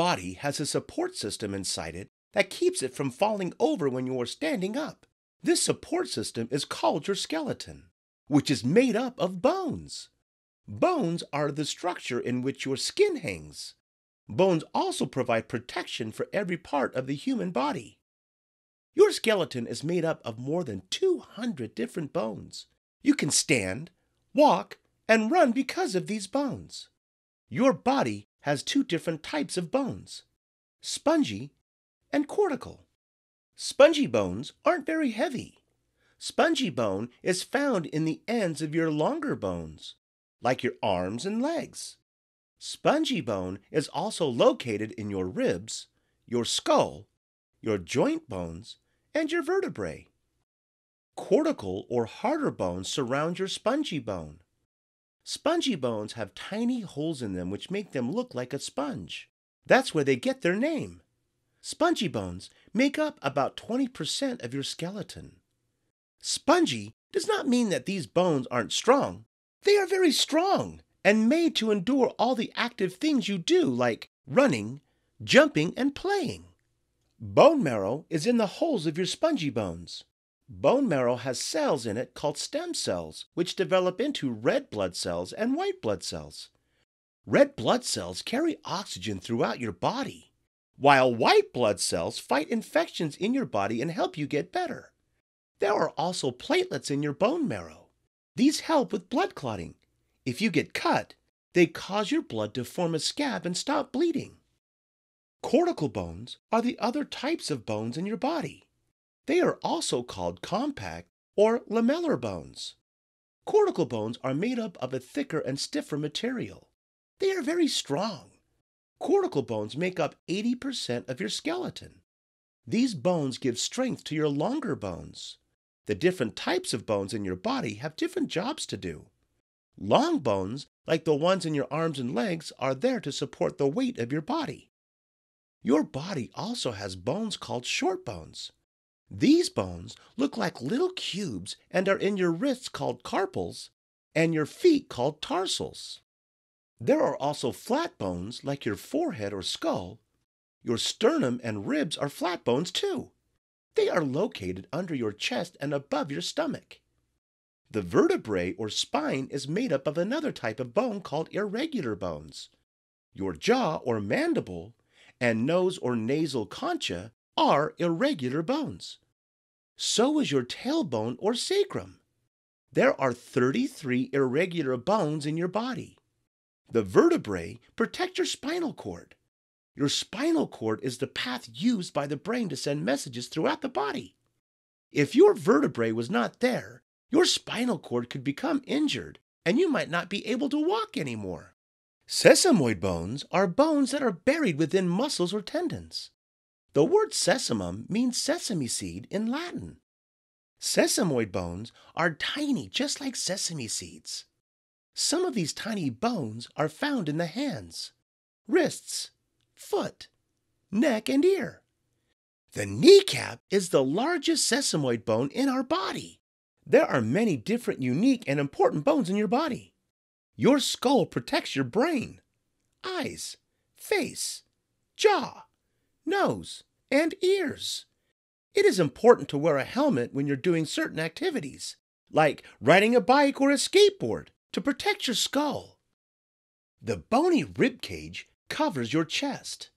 body has a support system inside it that keeps it from falling over when you are standing up. This support system is called your skeleton, which is made up of bones. Bones are the structure in which your skin hangs. Bones also provide protection for every part of the human body. Your skeleton is made up of more than 200 different bones. You can stand, walk, and run because of these bones. Your body has two different types of bones spongy and cortical. Spongy bones aren't very heavy. Spongy bone is found in the ends of your longer bones, like your arms and legs. Spongy bone is also located in your ribs, your skull, your joint bones, and your vertebrae. Cortical or harder bones surround your spongy bone. Spongy bones have tiny holes in them which make them look like a sponge. That's where they get their name. Spongy bones make up about 20% of your skeleton. Spongy does not mean that these bones aren't strong. They are very strong and made to endure all the active things you do, like running, jumping, and playing. Bone marrow is in the holes of your spongy bones. Bone marrow has cells in it called stem cells, which develop into red blood cells and white blood cells. Red blood cells carry oxygen throughout your body, while white blood cells fight infections in your body and help you get better. There are also platelets in your bone marrow. These help with blood clotting. If you get cut, they cause your blood to form a scab and stop bleeding. Cortical bones are the other types of bones in your body. They are also called compact or lamellar bones. Cortical bones are made up of a thicker and stiffer material. They are very strong. Cortical bones make up 80% of your skeleton. These bones give strength to your longer bones. The different types of bones in your body have different jobs to do. Long bones, like the ones in your arms and legs, are there to support the weight of your body. Your body also has bones called short bones. These bones look like little cubes and are in your wrists called carpals and your feet called tarsals. There are also flat bones like your forehead or skull. Your sternum and ribs are flat bones too. They are located under your chest and above your stomach. The vertebrae or spine is made up of another type of bone called irregular bones. Your jaw or mandible and nose or nasal concha are irregular bones. So is your tailbone or sacrum. There are 33 irregular bones in your body. The vertebrae protect your spinal cord. Your spinal cord is the path used by the brain to send messages throughout the body. If your vertebrae was not there, your spinal cord could become injured and you might not be able to walk anymore. Sesamoid bones are bones that are buried within muscles or tendons. The word sesamum means sesame seed in Latin. Sesamoid bones are tiny, just like sesame seeds. Some of these tiny bones are found in the hands, wrists, foot, neck, and ear. The kneecap is the largest sesamoid bone in our body. There are many different unique and important bones in your body. Your skull protects your brain, eyes, face, jaw, nose, and ears. It is important to wear a helmet when you're doing certain activities, like riding a bike or a skateboard, to protect your skull. The bony rib cage covers your chest.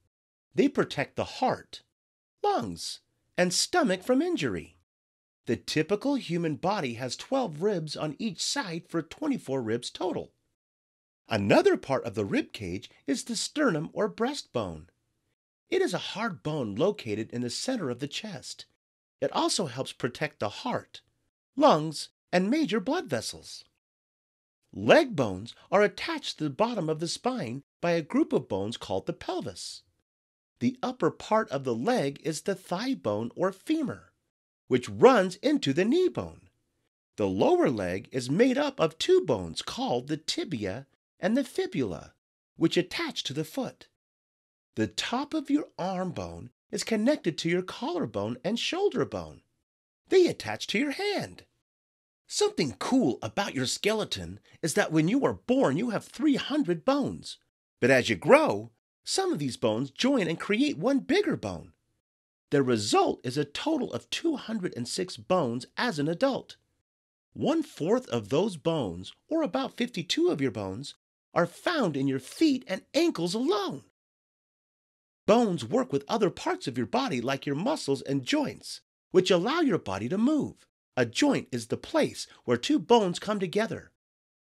They protect the heart, lungs, and stomach from injury. The typical human body has 12 ribs on each side for 24 ribs total. Another part of the rib cage is the sternum or breastbone. It is a hard bone located in the center of the chest. It also helps protect the heart, lungs, and major blood vessels. Leg bones are attached to the bottom of the spine by a group of bones called the pelvis. The upper part of the leg is the thigh bone or femur, which runs into the knee bone. The lower leg is made up of two bones called the tibia and the fibula, which attach to the foot. The top of your arm bone is connected to your collarbone and shoulder bone. They attach to your hand. Something cool about your skeleton is that when you are born, you have 300 bones. But as you grow, some of these bones join and create one bigger bone. The result is a total of 206 bones as an adult. One fourth of those bones, or about 52 of your bones, are found in your feet and ankles alone. Bones work with other parts of your body, like your muscles and joints, which allow your body to move. A joint is the place where two bones come together.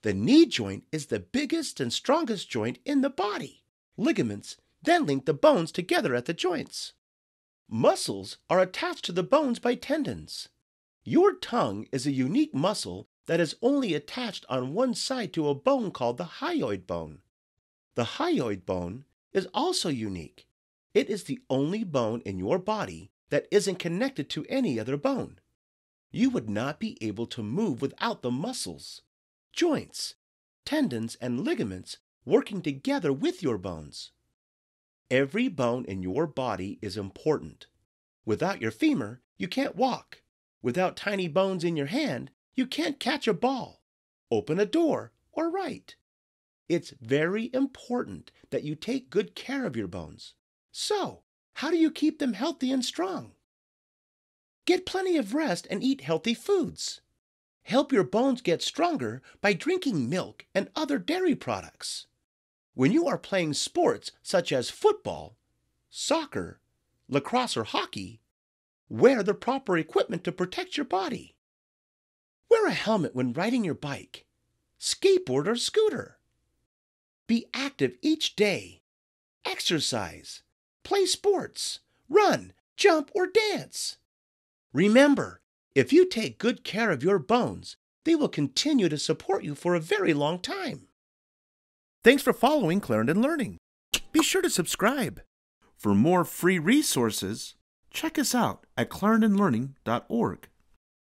The knee joint is the biggest and strongest joint in the body. Ligaments then link the bones together at the joints. Muscles are attached to the bones by tendons. Your tongue is a unique muscle that is only attached on one side to a bone called the hyoid bone. The hyoid bone is also unique. It is the only bone in your body that isn't connected to any other bone. You would not be able to move without the muscles, joints, tendons, and ligaments working together with your bones. Every bone in your body is important. Without your femur, you can't walk. Without tiny bones in your hand, you can't catch a ball, open a door, or write. It's very important that you take good care of your bones. So, how do you keep them healthy and strong? Get plenty of rest and eat healthy foods. Help your bones get stronger by drinking milk and other dairy products. When you are playing sports such as football, soccer, lacrosse, or hockey, wear the proper equipment to protect your body. Wear a helmet when riding your bike, skateboard, or scooter. Be active each day. Exercise play sports, run, jump, or dance. Remember, if you take good care of your bones, they will continue to support you for a very long time. Thanks for following Clarendon Learning. Be sure to subscribe. For more free resources, check us out at clarendonlearning.org.